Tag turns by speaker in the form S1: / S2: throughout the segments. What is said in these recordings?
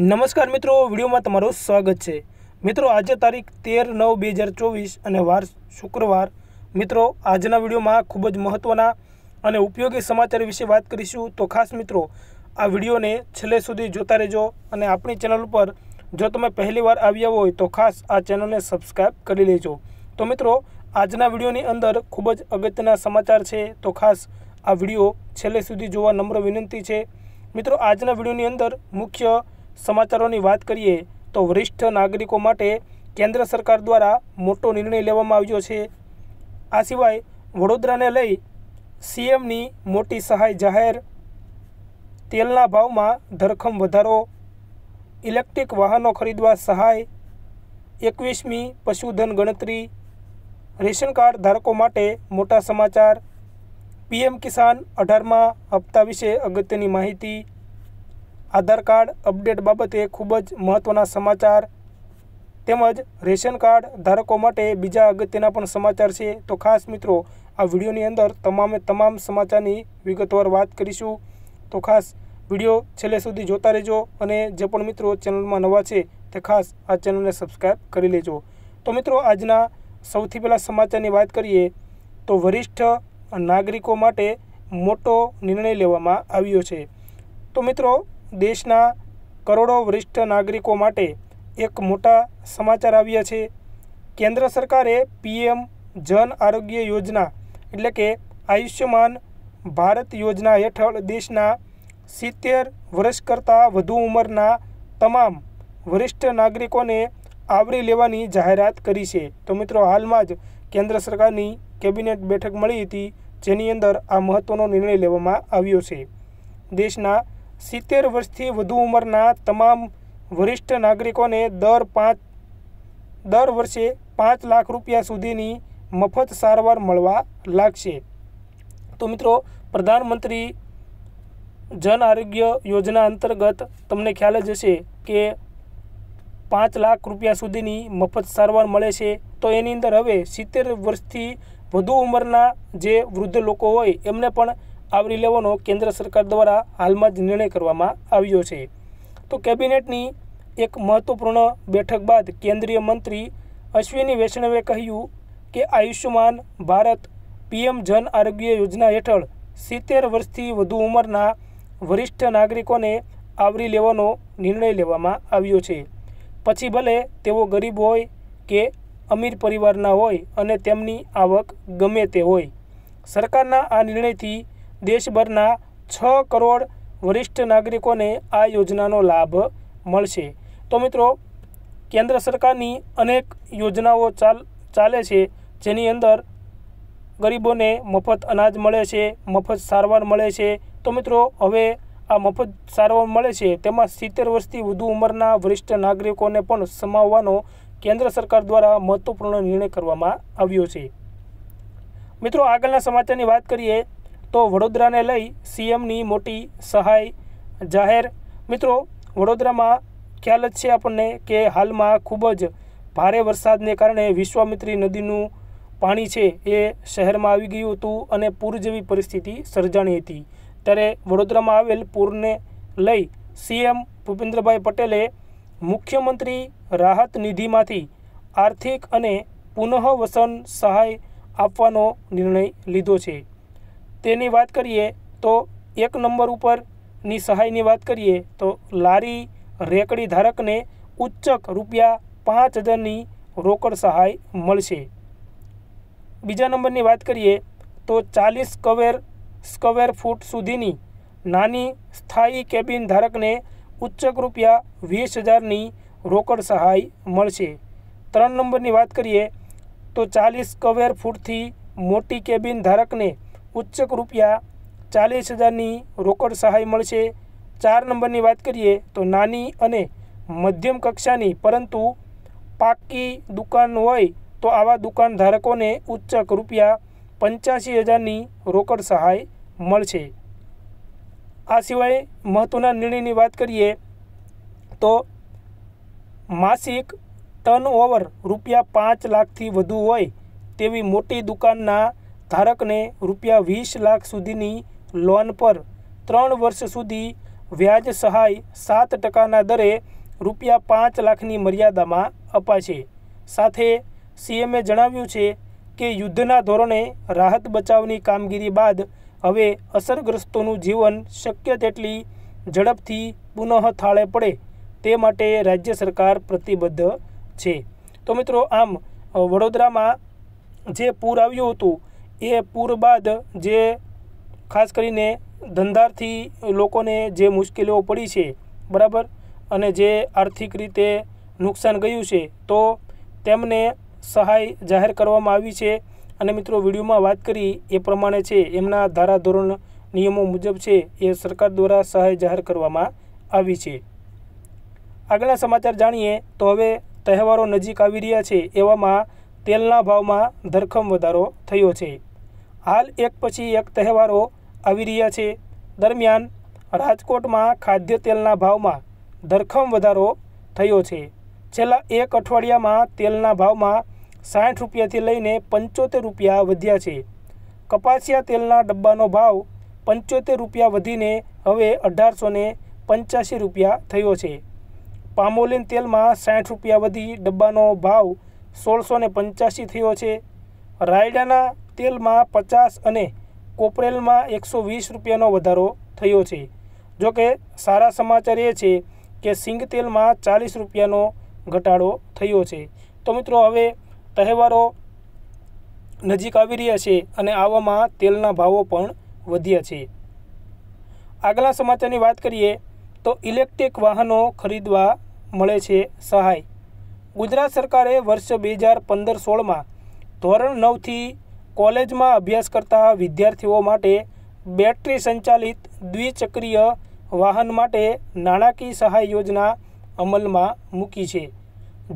S1: નમસ્કાર મિત્રો વિડીયોમાં તમારું સ્વાગત છે મિત્રો આજે તારીખ તેર નવ બે હજાર ચોવીસ અને વાર શુક્રવાર મિત્રો આજના વિડીયોમાં ખૂબ જ મહત્ત્વના અને ઉપયોગી સમાચાર વિશે વાત કરીશું તો ખાસ મિત્રો આ વિડીયોને છેલ્લે સુધી જોતા રહેજો અને આપણી ચેનલ ઉપર જો તમે પહેલીવાર આવ્યા હોય તો ખાસ આ ચેનલને સબસ્ક્રાઈબ કરી લેજો તો મિત્રો આજના વિડીયોની અંદર ખૂબ જ અગત્યના સમાચાર છે તો ખાસ આ વિડીયો છેલ્લે સુધી જોવા નમ્ર વિનંતી છે મિત્રો આજના વિડીયોની અંદર મુખ્ય સમાચારોની વાત કરીએ તો વરિષ્ઠ નાગરિકો માટે કેન્દ્ર સરકાર દ્વારા મોટો નિર્ણય લેવામાં આવ્યો છે આ સિવાય વડોદરાને લઈ સીએમની મોટી સહાય જાહેર તેલના ભાવમાં ધરખમ વધારો ઇલેક્ટ્રિક વાહનો ખરીદવા સહાય એકવીસમી પશુધન ગણતરી રેશન કાર્ડ ધારકો માટે મોટા સમાચાર પીએમ કિસાન અઢારમા હપ્તા વિશે અગત્યની માહિતી આધાર કાર્ડ અપડેટ બાબતે ખૂબ જ મહત્ત્વના સમાચાર તેમજ રેશન કાર્ડ ધારકો માટે બીજા અગત્યના પણ સમાચાર છે તો ખાસ મિત્રો આ વિડીયોની અંદર તમામે તમામ સમાચારની વિગતવાર વાત કરીશું તો ખાસ વિડીયો છેલ્લે સુધી જોતા રહેજો અને જે પણ મિત્રો ચેનલમાં નવા છે તે ખાસ આ ચેનલને સબસ્ક્રાઈબ કરી લેજો તો મિત્રો આજના સૌથી પહેલાં સમાચારની વાત કરીએ તો વરિષ્ઠ નાગરિકો માટે મોટો નિર્ણય લેવામાં આવ્યો છે તો મિત્રો દેશના કરોડો વરિષ્ઠ નાગરિકો માટે એક મોટા સમાચાર આવ્યા છે કેન્દ્ર સરકારે પીએમ જન આરોગ્ય યોજના એટલે કે આયુષ્યમાન ભારત યોજના હેઠળ દેશના સિત્તેર વર્ષ કરતાં વધુ ઉંમરના તમામ વરિષ્ઠ નાગરિકોને આવરી લેવાની જાહેરાત કરી છે તો મિત્રો હાલમાં જ કેન્દ્ર સરકારની કેબિનેટ બેઠક મળી હતી જેની અંદર આ મહત્ત્વનો નિર્ણય લેવામાં આવ્યો છે દેશના સિત્તેર વર્ષથી વધુ ઉંમરના તમામ વરિષ્ઠ નાગરિકોને દર પાંચ દર વર્ષે પાંચ લાખ રૂપિયા સુધીની મફત સારવાર મળવા લાગશે તો મિત્રો પ્રધાનમંત્રી જન આરોગ્ય યોજના અંતર્ગત તમને ખ્યાલ જ હશે કે પાંચ લાખ રૂપિયા સુધીની મફત સારવાર મળે છે તો એની અંદર હવે સિત્તેર વર્ષથી વધુ ઉંમરના જે વૃદ્ધ લોકો હોય એમને પણ આવરી લેવાનો કેન્દ્ર સરકાર દ્વારા હાલમાં જ નિર્ણય કરવામાં આવ્યો છે તો કેબિનેટની એક મહત્વપૂર્ણ બેઠક બાદ કેન્દ્રીય મંત્રી અશ્વિની વૈષ્ણવે કહ્યું કે આયુષ્યમાન ભારત પીએમ જન આરોગ્ય યોજના હેઠળ સિત્તેર વર્ષથી વધુ ઉંમરના વરિષ્ઠ નાગરિકોને આવરી લેવાનો નિર્ણય લેવામાં આવ્યો છે પછી ભલે તેઓ ગરીબ હોય કે અમીર પરિવારના હોય અને તેમની આવક ગમે તે હોય સરકારના આ નિર્ણયથી દેશભરના છ કરોડ વરિષ્ઠ નાગરિકોને આ યોજનાનો લાભ મળશે તો મિત્રો કેન્દ્ર સરકારની અનેક યોજનાઓ ચાલ ચાલે છે જેની અંદર ગરીબોને મફત અનાજ મળે છે મફત સારવાર મળે છે તો મિત્રો હવે આ મફત સારવાર મળે છે તેમાં સિત્તેર વર્ષથી વધુ ઉંમરના વરિષ્ઠ નાગરિકોને પણ સમાવવાનો કેન્દ્ર સરકાર દ્વારા મહત્વપૂર્ણ નિર્ણય કરવામાં આવ્યો છે મિત્રો આગળના સમાચારની વાત કરીએ તો વડોદરાને લઈ સીએમની મોટી સહાય જાહેર મિત્રો વડોદરામાં ખ્યાલ જ છે આપણને કે હાલમાં ખૂબ જ ભારે વરસાદને કારણે વિશ્વામિત્રી નદીનું પાણી છે એ શહેરમાં આવી ગયું હતું અને પૂર જેવી પરિસ્થિતિ સર્જાણી હતી ત્યારે વડોદરામાં આવેલ પૂરને લઈ સીએમ ભૂપેન્દ્રભાઈ પટેલે મુખ્યમંત્રી રાહત નિધિમાંથી આર્થિક અને પુનઃવસન સહાય આપવાનો નિર્ણય લીધો છે તેની વાત કરીએ તો એક નંબર ઉપરની સહાયની વાત કરીએ તો લારી રેકડી ધારકને ઉચ્ચક રૂપિયા પાંચ હજારની રોકડ સહાય મળશે બીજા નંબરની વાત કરીએ તો ચાલીસ સ્કવેર સ્કવેર ફૂટ સુધીની નાની સ્થાયી કેબિન ધારકને ઉચ્ચક રૂપિયા વીસ હજારની રોકડ સહાય મળશે ત્રણ નંબરની વાત કરીએ તો ચાલીસ સ્કવેર ફૂટથી મોટી કેબિન ધારકને ઉચ્ચક રૂપિયા ચાલીસ હજારની રોકડ સહાય મળશે ચાર નંબરની વાત કરીએ તો નાની અને મધ્યમ કક્ષાની પરંતુ પાકી દુકાન હોય તો આવા દુકાન ધારકોને ઉચ્ચક રૂપિયા પંચ્યાસી હજારની રોકડ સહાય મળશે આ સિવાય મહત્ત્વના નિર્ણયની વાત કરીએ તો માસિક ટર્નઓવર રૂપિયા પાંચ લાખથી વધુ હોય તેવી મોટી દુકાનના ધારકને રૂપિયા વીસ લાખ સુધીની લોન પર ત્રણ વર્ષ સુધી વ્યાજ સહાય સાત ટકાના દરે રૂપિયા પાંચ લાખની મર્યાદામાં અપાશે સાથે સીએમએ જણાવ્યું છે કે યુદ્ધના ધોરણે રાહત બચાવની કામગીરી બાદ હવે અસરગ્રસ્તોનું જીવન શક્ય તેટલી ઝડપથી પુનઃ થાળે પડે તે માટે રાજ્ય સરકાર પ્રતિબદ્ધ છે તો મિત્રો આમ વડોદરામાં જે પૂર આવ્યું હતું એ પૂર બાદ જે ખાસ કરીને ધંધાર્થી લોકોને જે મુશ્કેલીઓ પડી છે બરાબર અને જે આર્થિક રીતે નુકસાન ગયું છે તો તેમને સહાય જાહેર કરવામાં આવી છે અને મિત્રો વિડીયોમાં વાત કરી એ પ્રમાણે છે એમના ધારાધોરણ નિયમો મુજબ છે એ સરકાર દ્વારા સહાય જાહેર કરવામાં આવી છે આગળના સમાચાર જાણીએ તો હવે તહેવારો નજીક આવી રહ્યા છે એવામાં તેલના ભાવમાં ધરખમ વધારો થયો છે હાલ એક પછી એક તહેવારો આવી રહ્યા છે દરમિયાન રાજકોટમાં ખાદ્ય તેલના ભાવમાં ધરખમ વધારો થયો છે છેલ્લા એક અઠવાડિયામાં તેલના ભાવમાં સાઠ રૂપિયાથી લઈને પંચોતેર રૂપિયા વધ્યા છે કપાસિયા તેલના ડબ્બાનો ભાવ પંચોતેર રૂપિયા વધીને હવે અઢારસો ને પંચ્યાસી રૂપિયા થયો છે પામોલીન તેલમાં સાઠ રૂપિયા વધી ડબ્બાનો ભાવ સોળસો ને પંચ્યાસી થયો છે રાયડાના તેલમાં પચાસ અને કોપરેલમાં એકસો વીસ રૂપિયાનો વધારો થયો છે જોકે સારા સમાચાર એ છે કે સિંગ તેલમાં ચાલીસ રૂપિયાનો ઘટાડો થયો છે તો મિત્રો હવે તહેવારો નજીક આવી રહ્યા છે અને આવામાં તેલના ભાવો પણ વધ્યા છે આગલા સમાચારની વાત કરીએ તો ઇલેક્ટ્રિક વાહનો ખરીદવા મળે છે સહાય ગુજરાત સરકારે વર્ષ બે હજાર પંદર સોળમાં ધોરણ નવથી કોલેજમાં અભ્યાસ કરતા વિદ્યાર્થીઓ માટે બેટરી સંચાલિત દ્વિચક્રીય વાહન માટે નાણાકીય સહાય યોજના અમલમાં મૂકી છે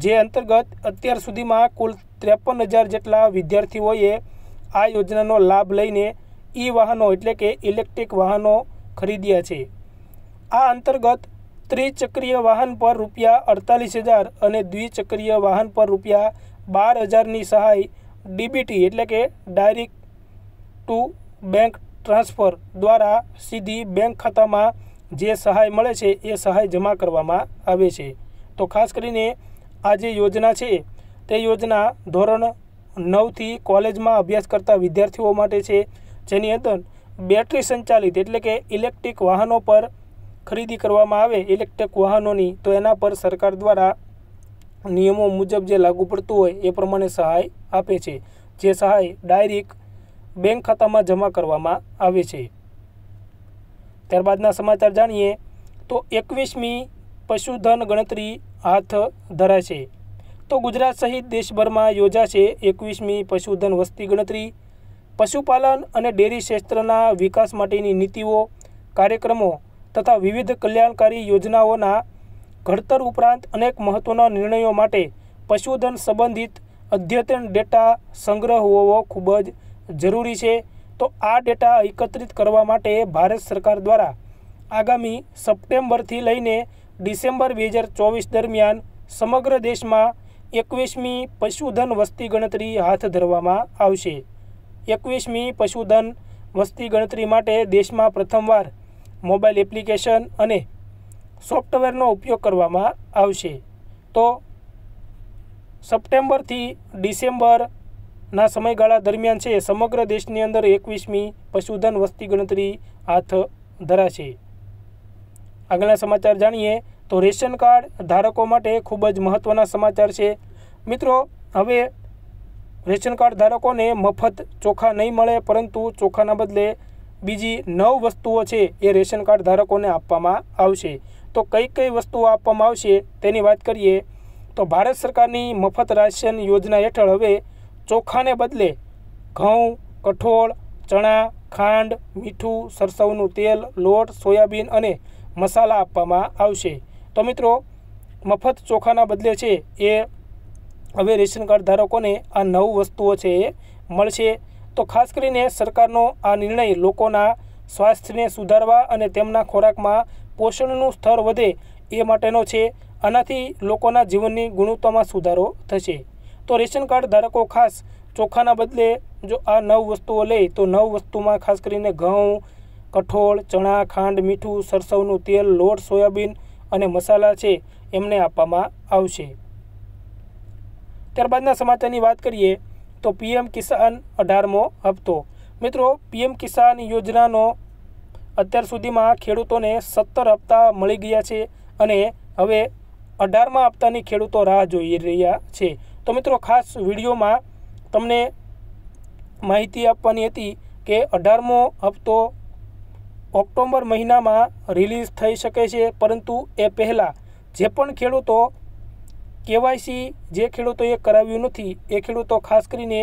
S1: જે અંતર્ગત અત્યાર સુધીમાં કુલ ત્રેપન હજાર જેટલા વિદ્યાર્થીઓએ આ યોજનાનો લાભ લઈને ઈ વાહનો એટલે કે ઇલેક્ટ્રિક વાહનો ખરીદ્યા છે આ અંતર્ગત ત્રિચક્રીય વાહન પર રૂપિયા અડતાલીસ હજાર અને દ્વિચક્રીય વાહન પર રૂપિયા બાર હજારની સહાય ડીબીટી એટલે કે ડાયરેક્ટ ટુ બેંક ટ્રાન્સફર દ્વારા સીધી બેંક ખાતામાં જે સહાય મળે છે એ સહાય જમા કરવામાં આવે છે તો ખાસ કરીને આ જે યોજના છે તે યોજના ધોરણ નવથી કોલેજમાં અભ્યાસ કરતા વિદ્યાર્થીઓ માટે છે જેની અંદર બેટરી સંચાલિત એટલે કે ઇલેક્ટ્રિક વાહનો પર ખરીદી કરવામાં આવે ઇલેક્ટ્રિક વાહનોની તો એના પર સરકાર દ્વારા નિયમો મુજબ જે લાગુ પડતું હોય એ પ્રમાણે સહાય આપે છે જે સહાય ડાયરેક્ટ બેંક ખાતામાં જમા કરવામાં આવે છે ત્યારબાદના સમાચાર જાણીએ તો એકવીસમી પશુધન ગણતરી હાથ ધરાય છે તો ગુજરાત સહિત દેશભરમાં યોજાશે એકવીસમી પશુધન વસ્તી ગણતરી પશુપાલન અને ડેરી ક્ષેત્રના વિકાસ માટેની નીતિઓ કાર્યક્રમો તથા વિવિધ કલ્યાણકારી યોજનાઓના ઘડતર ઉપરાંત અનેક મહત્ત્વના નિર્ણયો માટે પશુધન સંબંધિત અદ્યતન ડેટા સંગ્રહ હોવો ખૂબ જ જરૂરી છે તો આ ડેટા એકત્રિત કરવા માટે ભારત સરકાર દ્વારા આગામી સપ્ટેમ્બરથી લઈને ડિસેમ્બર બે હજાર ચોવીસ દરમિયાન સમગ્ર દેશમાં એકવીસમી પશુધન વસ્તી ગણતરી હાથ ધરવામાં આવશે એકવીસમી પશુધન વસ્તી ગણતરી માટે દેશમાં પ્રથમવાર મોબાઈલ એપ્લિકેશન અને સોફ્ટવેરનો ઉપયોગ કરવામાં આવશે તો સપ્ટેમ્બરથી ડિસેમ્બરના સમયગાળા દરમિયાન છે સમગ્ર દેશની અંદર એકવીસમી પશુધન વસ્તી ગણતરી હાથ ધરાશે આગળના સમાચાર જાણીએ તો રેશન કાર્ડ ધારકો માટે ખૂબ જ મહત્ત્વના સમાચાર છે મિત્રો હવે રેશન કાર્ડ ધારકોને મફત ચોખા નહીં મળે પરંતુ ચોખાના બદલે બીજી નવ વસ્તુઓ છે એ રેશન કાર્ડ ધારકોને આપવામાં આવશે તો કઈ કઈ વસ્તુઓ આપવામાં આવશે તેની વાત કરીએ તો ભારત સરકારની મફત રાશન યોજના હેઠળ હવે ચોખાને બદલે ઘઉં કઠોળ ચણા ખાંડ મીઠું સરસવનું તેલ લોટ સોયાબીન અને મસાલા આપવામાં આવશે તો મિત્રો મફત ચોખાના બદલે છે એ હવે રેશન કાર્ડ ધારકોને આ નવ વસ્તુઓ છે એ મળશે તો ખાસ કરીને સરકારનો આ નિર્ણય લોકોના સ્વાસ્થ્યને સુધારવા અને તેમના ખોરાકમાં પોષણનું સ્તર વધે એ માટેનો છે આનાથી લોકોના જીવનની ગુણવત્તામાં સુધારો થશે તો રેશન કાર્ડ ધારકો ખાસ ચોખાના બદલે જો આ નવ વસ્તુઓ લે તો નવ વસ્તુમાં ખાસ કરીને ઘઉં કઠોળ ચણા ખાંડ મીઠું સરસવનું તેલ લોટ સોયાબીન અને મસાલા છે એમને આપવામાં આવશે ત્યારબાદના સમાચારની વાત કરીએ તો પીએમ કિસાન અઢારમો હપ્તો મિત્રો પીએમ કિસાન યોજનાનો અત્યાર સુધીમાં ખેડૂતોને સત્તર હપ્તા મળી ગયા છે અને હવે અઢારમા હપ્તાની ખેડૂતો રાહ જોઈ રહ્યા છે તો મિત્રો ખાસ વિડીયોમાં તમને માહિતી આપવાની હતી કે અઢારમો હપ્તો ઓક્ટોમ્બર મહિનામાં રિલીઝ થઈ શકે છે પરંતુ એ પહેલાં જે પણ ખેડૂતો કેવાયસી જે ખેડૂતોએ કરાવ્યું નથી એ ખેડૂતો ખાસ કરીને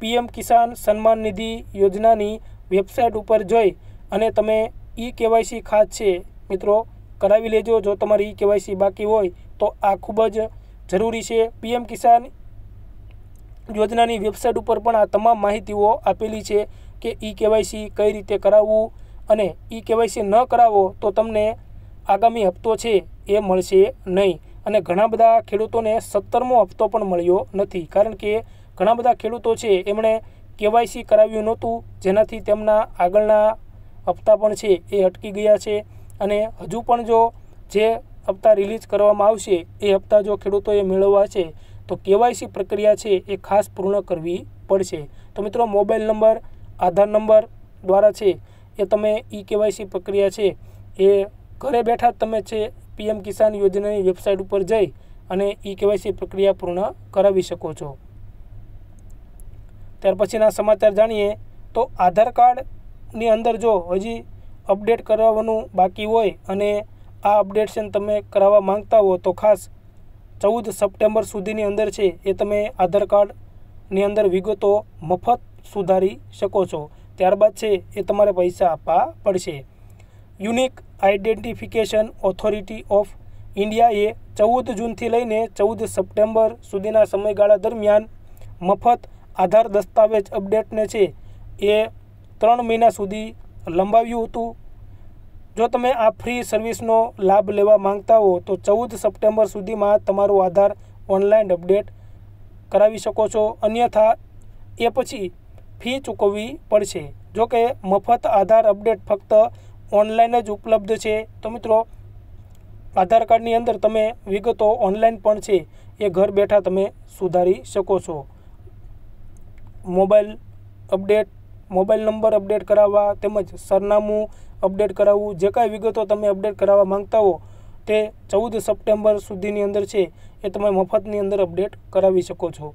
S1: પીએમ કિસાન સન્માન નિધિ યોજનાની વેબસાઇટ ઉપર જોઈ અને તમે ઈ કેવાયસી ખાસ છે મિત્રો કરાવી લેજો જો તમારી ઈ કેવાયસી બાકી હોય તો આ ખૂબ જ જરૂરી છે પીએમ કિસાન યોજનાની વેબસાઇટ ઉપર પણ આ તમામ માહિતીઓ આપેલી છે કે ઈ કેવાયસી કઈ રીતે કરાવવું અને ઈ કેવાયસી ન કરાવો તો તમને આગામી હપ્તો છે એ મળશે નહીં અને ઘણા બધા ખેડૂતોને સત્તરમો હપ્તો પણ મળ્યો નથી કારણ કે ઘણા બધા ખેડૂતો છે એમણે કેવાયસી કરાવ્યું નહોતું જેનાથી તેમના આગળના હપ્તા પણ છે એ અટકી ગયા છે અને હજુ પણ જો જે હપ્તા રિલીઝ કરવામાં આવશે એ હપ્તા જો ખેડૂતોએ મેળવવા છે તો કેવાયસી પ્રક્રિયા છે એ ખાસ પૂર્ણ કરવી પડશે તો મિત્રો મોબાઈલ નંબર આધાર નંબર દ્વારા છે એ તમે ઈ કેવાયસી પ્રક્રિયા છે એ ઘરે બેઠા તમે છે પીએમ કિસાન યોજનાની વેબસાઇટ ઉપર જઈ અને ઈ કેવાયસી પ્રક્રિયા પૂર્ણ કરાવી શકો છો ત્યાર પછીના સમાચાર જાણીએ તો આધાર કાર્ડ ની અંદર જો હજી અપડેટ કરાવવાનું બાકી હોય અને આ અપડેશન તમે કરાવવા માંગતા હો તો ખાસ ચૌદ સપ્ટેમ્બર સુધીની અંદર છે એ તમે આધાર કાર્ડની અંદર વિગતો મફત સુધારી શકો છો ત્યારબાદ છે એ તમારે પૈસા આપવા પડશે યુનિક આઈડેન્ટિફિકેશન ઓથોરિટી ઓફ ઇન્ડિયાએ ચૌદ જૂનથી લઈને ચૌદ સપ્ટેમ્બર સુધીના સમયગાળા દરમિયાન મફત આધાર દસ્તાવેજ અપડેટને છે એ ત્રણ મહિના સુધી લંબાવ્યું હતું જો તમે આ ફ્રી સર્વિસનો લાભ લેવા માંગતા હો તો ચૌદ સપ્ટેમ્બર સુધીમાં તમારું આધાર ઓનલાઈન અપડેટ કરાવી શકો છો અન્યથા એ પછી ફી ચૂકવવી પડશે જો કે મફત આધાર અપડેટ ફક્ત ઓનલાઈન જ ઉપલબ્ધ છે તો મિત્રો આધાર કાર્ડની અંદર તમે વિગતો ઓનલાઈન પણ છે એ ઘર બેઠા તમે સુધારી શકો છો mobile update mobile number update કરાવવા તેમજ સરનામું અપડેટ કરાવવું જે કાંઈ વિગતો તમે અપડેટ કરાવવા માંગતા હો તે ચૌદ સપ્ટેમ્બર સુધીની અંદર છે એ તમે મફતની અંદર અપડેટ કરાવી શકો છો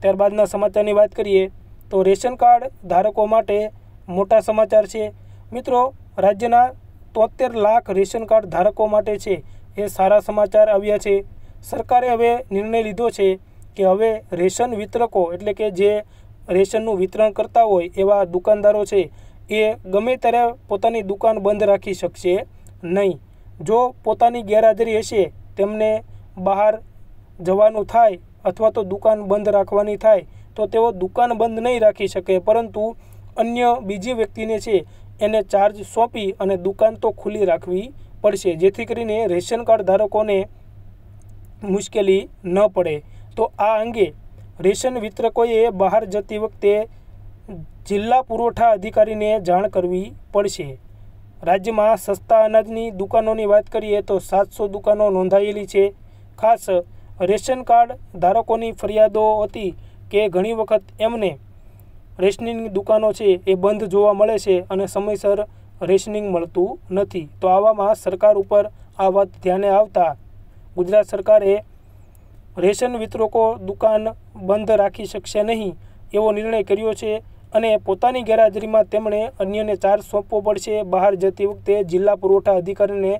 S1: ત્યારબાદના સમાચારની વાત કરીએ તો રેશન કાર્ડ ધારકો માટે મોટા સમાચાર છે મિત્રો રાજ્યના તોતેર લાખ રેશન કાર્ડ ધારકો માટે છે એ સારા સમાચાર આવ્યા છે સરકારે હવે નિર્ણય લીધો છે કે હવે રેશન વિતરકો એટલે કે જે રેશનનું વિતરણ કરતા હોય એવા દુકાનદારો છે એ ગમે ત્યારે પોતાની દુકાન બંધ રાખી શકશે નહીં જો પોતાની ગેરહાજરી હશે તેમને બહાર જવાનું થાય અથવા તો દુકાન બંધ રાખવાની થાય તો તેઓ દુકાન બંધ નહીં રાખી શકે પરંતુ અન્ય બીજી વ્યક્તિને છે એને ચાર્જ સોંપી અને દુકાન તો ખુલ્લી રાખવી પડશે જેથી કરીને રેશન કાર્ડ ધારકોને મુશ્કેલી ન પડે તો આ અંગે રેશન વિતરકોએ બહાર જતી વખતે જિલ્લા પુરવઠા અધિકારીને જાણ કરવી પડશે રાજ્યમાં સસ્તા અનાજની દુકાનોની વાત કરીએ તો સાતસો દુકાનો નોંધાયેલી છે ખાસ રેશન કાર્ડ ધારકોની ફરિયાદો હતી કે ઘણી વખત એમને રેશનિંગની દુકાનો છે એ બંધ જોવા મળે છે અને સમયસર રેશનિંગ મળતું નથી તો આવામાં સરકાર ઉપર આ વાત ધ્યાને આવતા ગુજરાત સરકારે રેશન વિતરકો દુકાન બંધ રાખી શકશે નહીં એવો નિર્ણય કર્યો છે અને પોતાની ગેરહાજરીમાં તેમણે અન્યને ચાર્જ સોંપવો પડશે બહાર જતી વખતે જિલ્લા પુરવઠા અધિકારીને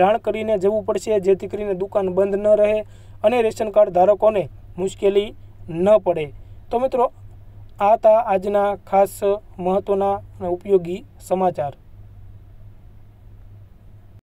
S1: જાણ કરીને જવું પડશે જેથી કરીને દુકાન બંધ ન રહે અને રેશન કાર્ડ ધારકોને મુશ્કેલી ન પડે તો મિત્રો આ હતા આજના ખાસ મહત્ત્વના ઉપયોગી સમાચાર